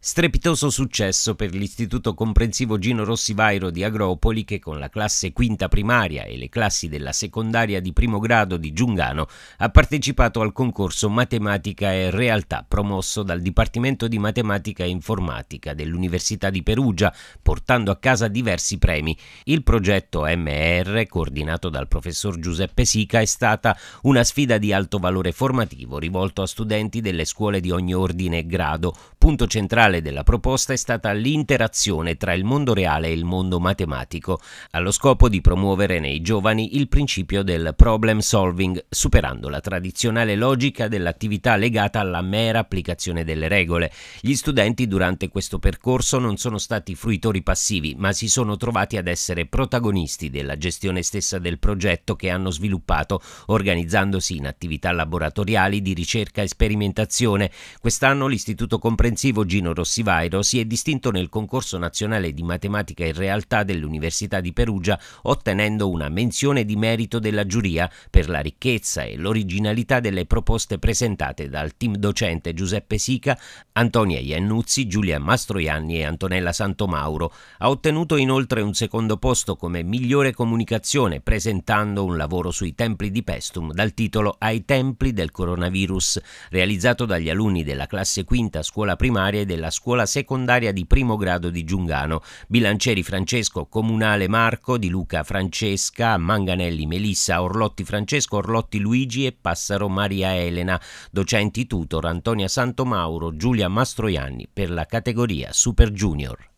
Strepitoso successo per l'Istituto Comprensivo Gino Rossi Vairo di Agropoli che con la classe quinta primaria e le classi della secondaria di primo grado di Giungano ha partecipato al concorso Matematica e Realtà promosso dal Dipartimento di Matematica e Informatica dell'Università di Perugia, portando a casa diversi premi. Il progetto MR, coordinato dal professor Giuseppe Sica, è stata una sfida di alto valore formativo rivolto a studenti delle scuole di ogni ordine e grado, punto centrale della proposta è stata l'interazione tra il mondo reale e il mondo matematico, allo scopo di promuovere nei giovani il principio del problem solving, superando la tradizionale logica dell'attività legata alla mera applicazione delle regole. Gli studenti durante questo percorso non sono stati fruitori passivi, ma si sono trovati ad essere protagonisti della gestione stessa del progetto che hanno sviluppato, organizzandosi in attività laboratoriali di ricerca e sperimentazione. Quest'anno l'Istituto Comprensivo difensivo Gino Rossivairo si è distinto nel concorso nazionale di matematica e realtà dell'Università di Perugia ottenendo una menzione di merito della giuria per la ricchezza e l'originalità delle proposte presentate dal team docente Giuseppe Sica, Antonia Iannuzzi, Giulia Mastroianni e Antonella Santomauro. Ha ottenuto inoltre un secondo posto come migliore comunicazione presentando un lavoro sui templi di Pestum dal titolo Ai templi del coronavirus, realizzato dagli alunni della classe quinta scuola primaria e della scuola secondaria di primo grado di Giungano, Bilancieri Francesco, Comunale Marco, Di Luca Francesca, Manganelli Melissa, Orlotti Francesco, Orlotti Luigi e Passaro Maria Elena, docenti tutor Antonia Santomauro, Giulia Mastroianni per la categoria Super Junior.